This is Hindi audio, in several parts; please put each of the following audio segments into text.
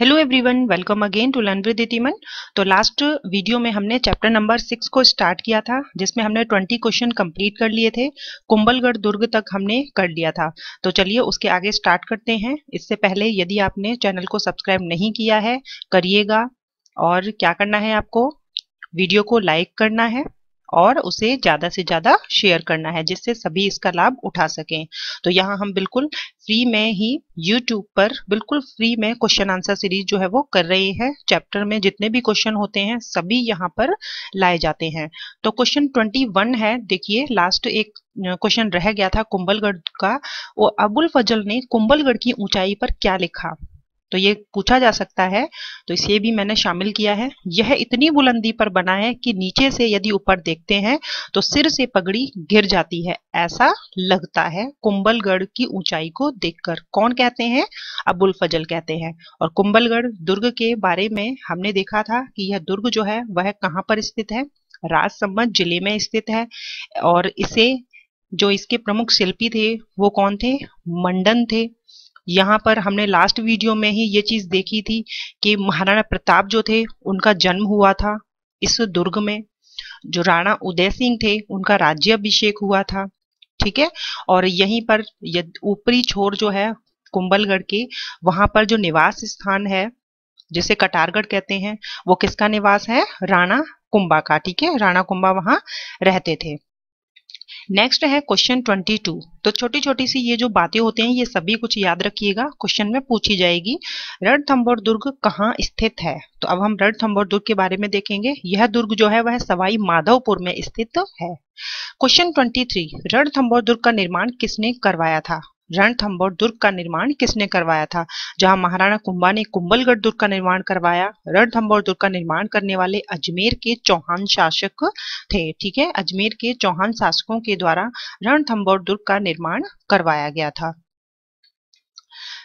hello everyone welcome again to learn with इतिमन तो लास्ट वीडियो में हमने चैप्टर नंबर सिक्स को स्टार्ट किया था जिसमें हमने ट्वेंटी क्वेश्चन कंप्लीट कर लिए थे कुंबलगढ़ दुर्ग तक हमने कर लिया था तो चलिए उसके आगे स्टार्ट करते हैं इससे पहले यदि आपने चैनल को सब्सक्राइब नहीं किया है करिएगा और क्या करना है आपको वीडियो को लाइक करना है और उसे ज़्यादा से ज़्यादा शेयर करना है जिससे सभी इसका लाभ उठा सकें तो यहाँ हम बिल्कुल फ्री में ही यूट्यूब पर बिल्कुल फ्री में क्वेश्चन आंसर सीरीज जो है वो कर रहे हैं चैप्टर में जितने भी क्वेश्चन होते हैं सभी यहाँ पर लाए जाते हैं तो क्वेश्चन ट्वेंटी वन है देखिए लास्ट एक क्वेश्चन रह गया था कुंभलगढ़ का वो अबुल फजल ने कुंभलगढ़ की ऊंचाई पर क्या लिखा तो ये पूछा जा सकता है तो इसे भी मैंने शामिल किया है यह इतनी बुलंदी पर बना है कि नीचे से यदि ऊपर देखते हैं तो सिर से पगड़ी गिर जाती है ऐसा लगता है कुंबलगढ़ की ऊंचाई को देखकर कौन कहते हैं अबुल फजल कहते हैं और कुंबलगढ़ दुर्ग के बारे में हमने देखा था कि यह दुर्ग जो है वह कहाँ पर स्थित है राजसमंद जिले में स्थित है और इसे जो इसके प्रमुख शिल्पी थे वो कौन थे मंडन थे यहाँ पर हमने लास्ट वीडियो में ही ये चीज़ देखी थी कि महाराणा प्रताप जो थे उनका जन्म हुआ था इस दुर्ग में जो राणा उदय सिंह थे उनका अभिषेक हुआ था ठीक है और यहीं पर ऊपरी छोर जो है कुंबलगढ़ के वहां पर जो निवास स्थान है जिसे कटारगढ़ कहते हैं वो किसका निवास है राणा कुंबा का ठीक है राणा कुंबा वहां रहते थे नेक्स्ट है क्वेश्चन 22 तो छोटी छोटी सी ये जो बातें होते हैं ये सभी कुछ याद रखिएगा क्वेश्चन में पूछी जाएगी रणथम्बोर दुर्ग कहाँ स्थित है तो अब हम रणथम्बोर दुर्ग के बारे में देखेंगे यह दुर्ग जो है वह सवाई माधवपुर में स्थित है क्वेश्चन 23 रणथम्बोर दुर्ग का निर्माण किसने करवाया था रणथंबोर दुर्ग का निर्माण किसने करवाया था जहां महाराणा कुंभा ने कुंबलगढ़ दुर्ग का निर्माण करवाया रणथम्बोर दुर्ग का निर्माण करने वाले अजमेर के चौहान शासक थे ठीक है अजमेर के चौहान शासकों के द्वारा रणथम्बोर दुर्ग का निर्माण करवाया गया था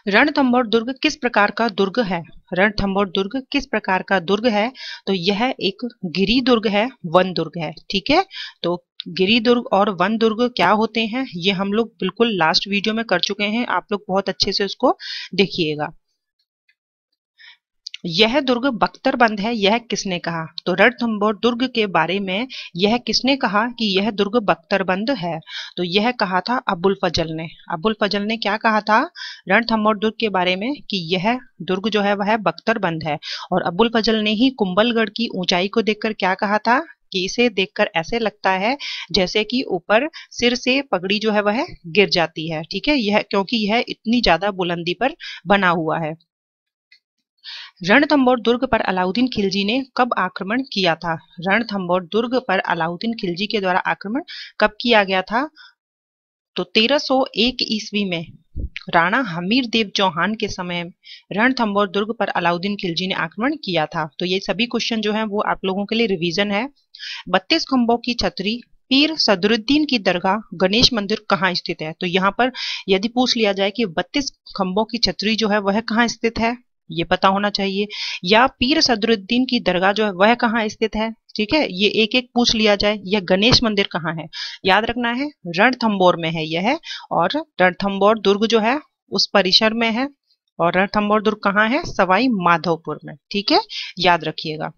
रणथम्बोर दुर्ग किस प्रकार का दुर्ग है रणथंबोर दुर्ग किस प्रकार का दुर्ग है तो यह एक गिरी दुर्ग है वन दुर्ग है ठीक है तो गिरिदुर्ग और वन दुर्ग क्या होते हैं ये हम लोग बिल्कुल लास्ट वीडियो में कर चुके हैं आप लोग बहुत अच्छे से उसको देखिएगा यह दुर्ग बख्तर बंद है यह किसने कहा तो रणथम्बोर दुर्ग के बारे में यह किसने कहा कि यह दुर्ग बख्तर बंद है तो यह कहा था अबुल फजल ने अबुल फजल ने क्या कहा था रणथम्बोर दुर्ग के बारे में कि यह दुर्ग जो है वह बख्तर बंद है और अबुल फजल ने ही कुंबलगढ़ की ऊंचाई को देखकर क्या कहा था कि इसे देखकर ऐसे लगता है जैसे कि ऊपर सिर से पगड़ी जो है वह गिर जाती है ठीक है यह क्योंकि यह इतनी ज्यादा बुलंदी पर बना हुआ है रणथम्बोर दुर्ग पर अलाउद्दीन खिलजी ने कब आक्रमण किया था रणथम्बोर दुर्ग पर अलाउद्दीन खिलजी के द्वारा आक्रमण कब किया गया था तो 1301 ईस्वी में राणा हमीर देव चौहान के समय रणथंबोर दुर्ग पर अलाउद्दीन खिलजी ने आक्रमण किया था तो ये सभी क्वेश्चन जो है वो आप लोगों के लिए रिविजन है बत्तीस खंभों की छतरी पीर सदरुद्दीन की दरगाह गणेश मंदिर कहाँ स्थित है तो यहाँ पर यदि पूछ लिया जाए कि बत्तीस खंभों की छतरी जो है वह कहाँ स्थित है ये पता होना चाहिए या पीर सदरुद्दीन की दरगाह जो है वह कहाँ स्थित है ठीक है ये एक एक पूछ लिया जाए यह गणेश मंदिर कहाँ है याद रखना है रणथम्बोर में है यह है और रणथम्बोर दुर्ग जो है उस परिसर में है और रणथम्बोर दुर्ग कहाँ है सवाई माधोपुर में ठीक है याद रखिएगा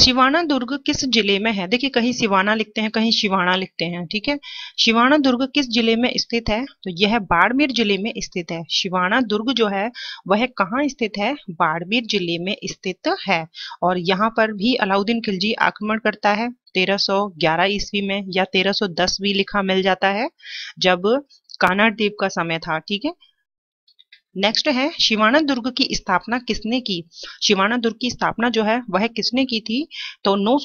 शिवाना दुर्ग किस जिले में है देखिए कहीं शिवाना लिखते हैं कहीं शिवाना लिखते हैं ठीक है शिवाना दुर्ग किस जिले में स्थित है तो यह बाड़मेर जिले में स्थित है शिवाना दुर्ग जो है वह कहाँ स्थित है बाड़मेर जिले में स्थित है और यहाँ पर भी अलाउद्दीन खिलजी आक्रमण करता है 1311 ईस्वी में या 1310 भी लिखा मिल जाता है जब कानाड़ देव का समय था ठीक है नेक्स्ट है शिवानंद दुर्ग की स्थापना किसने की शिवानंद दुर्ग की स्थापना जो है वह किसने की थी तो नौ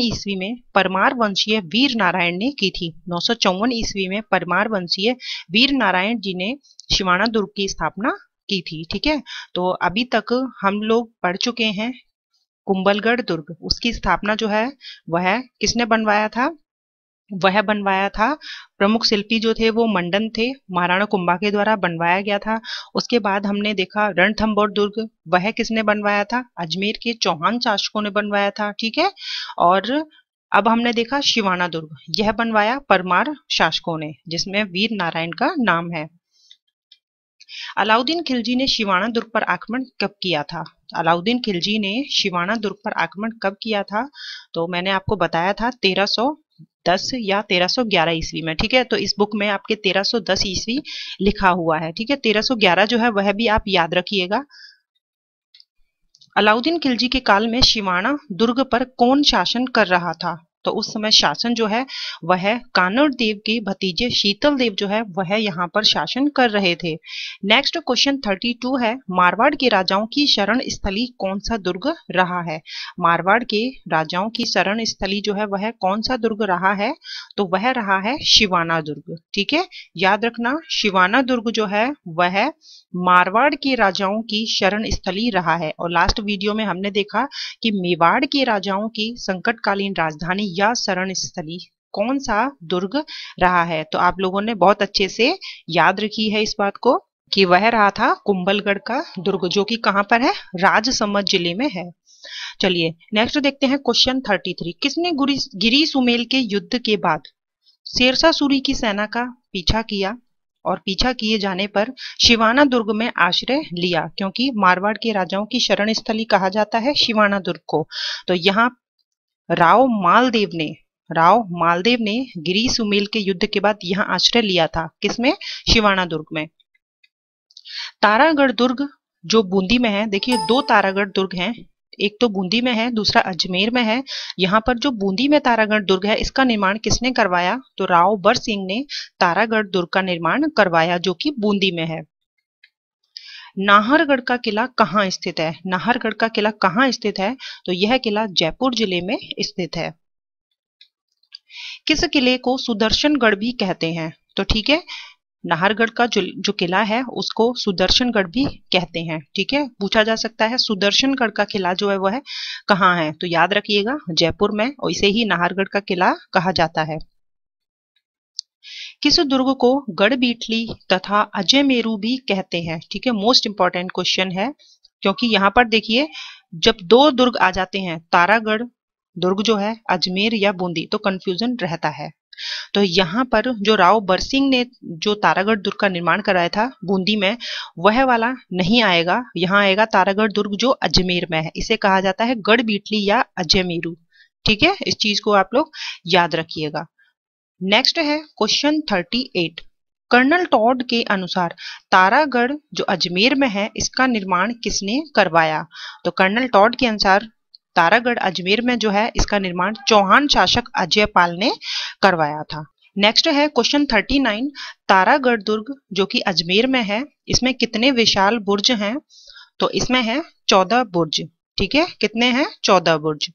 ईस्वी में परमार वंशीय वीर नारायण ने की थी नौ ईस्वी में परमार वंशीय वीर नारायण जी ने शिवाना दुर्ग की स्थापना की थी ठीक है तो अभी तक हम लोग पढ़ चुके हैं कुंबलगढ़ दुर्ग उसकी स्थापना जो है वह किसने बनवाया था वह बनवाया था प्रमुख शिल्पी जो थे वो मंडन थे महाराणा कुंभा के द्वारा बनवाया गया था उसके बाद हमने देखा रणथम्बोर दुर्ग वह किसने बनवाया था अजमेर के चौहान शासकों ने बनवाया था ठीक है और अब हमने देखा शिवाना दुर्ग यह बनवाया परमार शासकों ने जिसमें वीर नारायण का नाम है अलाउद्दीन खिलजी ने शिवाना दुर्ग पर आक्रमण कब किया था अलाउद्दीन खिलजी ने शिवाना दुर्ग पर आक्रमण कब किया था तो मैंने आपको बताया था तेरह दस या तेरह सौ ग्यारह ईस्वी में ठीक है तो इस बुक में आपके तेरह सो दस ईस्वी लिखा हुआ है ठीक है तेरह ग्यारह जो है वह भी आप याद रखिएगा अलाउद्दीन खिलजी के काल में शिवाणा दुर्ग पर कौन शासन कर रहा था तो उस समय शासन जो है वह कानड़ देव के भतीजे शीतल देव जो है वह यहाँ पर शासन कर रहे थे नेक्स्ट क्वेश्चन 32 है मारवाड़ के राजाओं की शरण स्थली कौन सा दुर्ग रहा है मारवाड़ के राजाओं की शरण स्थली जो है वह कौन सा दुर्ग रहा है तो वह रहा है शिवाना दुर्ग ठीक है याद रखना शिवाना दुर्ग जो है वह मारवाड़ के राजाओं की शरण स्थली रहा है और लास्ट वीडियो में हमने देखा कि मेवाड़ के राजाओं की संकटकालीन राजधानी या शरण स्थली कौन सा दुर्ग रहा है तो आप लोगों ने बहुत अच्छे से याद रखी है इस बात को कि वह रहा था कुंभलगढ़ का दुर्ग जो कि कहां पर है राजसमंद जिले में है चलिए नेक्स्ट देखते हैं क्वेश्चन थर्टी थ्री किसने गिरी सुमेल के युद्ध के बाद शेरसा सूरी की सेना का पीछा किया और पीछा किए जाने पर शिवाना दुर्ग में आश्रय लिया क्योंकि मारवाड़ के राजाओं की शरण स्थली कहा जाता है शिवाना दुर्ग को तो यहाँ राव मालदेव ने राव मालदेव ने गिरी सुमेल के युद्ध के बाद यहाँ आश्रय लिया था किसमें शिवाना दुर्ग में तारागढ़ दुर्ग जो बूंदी में है देखिए दो तारागढ़ दुर्ग हैं एक तो बूंदी में है दूसरा अजमेर में है यहाँ पर जो बूंदी में तारागढ़ दुर्ग है इसका निर्माण किसने करवाया तो राव बर सिंह ने तारागढ़ दुर्ग का निर्माण करवाया जो कि बूंदी में है नाहरगढ़ का किला कहाँ स्थित है नाहरगढ़ का किला कहाँ स्थित है तो यह किला जयपुर जिले में स्थित है किस किले को सुदर्शनगढ़ भी कहते हैं तो ठीक है नाहरगढ़ का जो जो किला है उसको सुदर्शनगढ़ भी कहते हैं ठीक है पूछा जा सकता है सुदर्शनगढ़ का किला जो है वह कहाँ है तो याद रखिएगा जयपुर में और इसे ही नाहरगढ़ का किला कहा जाता है किस दुर्ग को बीटली तथा अजय मेरू भी कहते हैं ठीक है मोस्ट इंपॉर्टेंट क्वेश्चन है क्योंकि यहाँ पर देखिए जब दो दुर्ग आ जाते हैं तारागढ़ दुर्ग जो है अजमेर या बूंदी तो कंफ्यूजन रहता है तो यहाँ पर जो राव बरसिंह ने जो तारागढ़ दुर्ग का निर्माण कराया था बूंदी में वह वाला नहीं आएगा यहाँ आएगा तारागढ़ दुर्ग जो अजमेर में है इसे कहा जाता है गढ़बीटली या अजमेरू ठीक है इस चीज को आप लोग याद रखिएगा नेक्स्ट है क्वेश्चन 38 कर्नल टॉड के अनुसार तारागढ़ जो अजमेर में है इसका निर्माण किसने करवाया तो कर्नल टॉड के अनुसार तारागढ़ अजमेर में जो है इसका निर्माण चौहान शासक अजय पाल ने करवाया था नेक्स्ट है क्वेश्चन 39 तारागढ़ दुर्ग जो कि अजमेर में है इसमें कितने विशाल बुर्ज हैं तो इसमें है चौदह बुर्ज ठीक है कितने हैं चौदह बुर्ज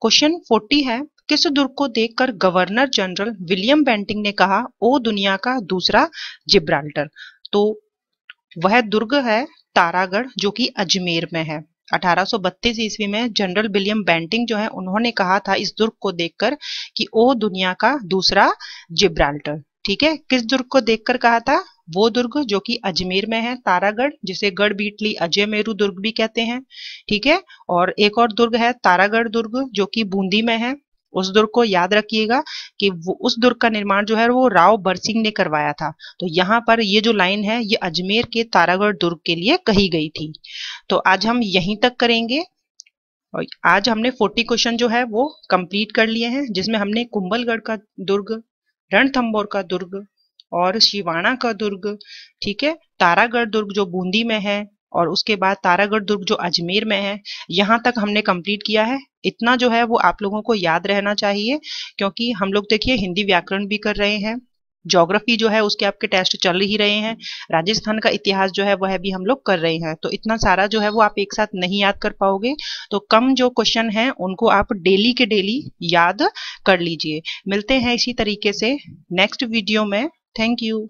क्वेश्चन 40 है किस दुर्ग को देखकर गवर्नर जनरल विलियम बेंटिंग ने कहा ओ दुनिया का दूसरा जिब्राल्टर तो वह दुर्ग है तारागढ़ जो कि अजमेर में है 1832 ईस्वी में जनरल विलियम बेंटिंग जो है उन्होंने कहा था इस दुर्ग को देखकर कि ओ दुनिया का दूसरा जिब्राल्टर ठीक है किस दुर्ग को देखकर कहा था वो दुर्ग जो कि अजमेर में है तारागढ़ जिसे गढ़ बीटली अजय मेरू दुर्ग भी कहते हैं ठीक है और एक और दुर्ग है तारागढ़ दुर्ग जो कि बूंदी में है उस दुर्ग को याद रखिएगा कि वो उस दुर्ग का निर्माण जो है वो राव बरसिंह ने करवाया था तो यहाँ पर ये जो लाइन है ये अजमेर के तारागढ़ दुर्ग के लिए कही गई थी तो आज हम यहीं तक करेंगे और आज हमने 40 क्वेश्चन जो है वो कंप्लीट कर लिए हैं जिसमें हमने कुंभलगढ़ का दुर्ग रणथम्बोर का दुर्ग और शिवाणा का दुर्ग ठीक है तारागढ़ दुर्ग जो बूंदी में है और उसके बाद तारागढ़ दुर्ग जो अजमेर में है यहाँ तक हमने कंप्लीट किया है इतना जो है वो आप लोगों को याद रहना चाहिए क्योंकि हम लोग देखिए हिंदी व्याकरण भी कर रहे हैं ज्योग्राफी जो है उसके आपके टेस्ट चल ही रहे हैं राजस्थान का इतिहास जो है वह भी हम लोग कर रहे हैं तो इतना सारा जो है वो आप एक साथ नहीं याद कर पाओगे तो कम जो क्वेश्चन है उनको आप डेली के डेली याद कर लीजिए मिलते हैं इसी तरीके से नेक्स्ट वीडियो में थैंक यू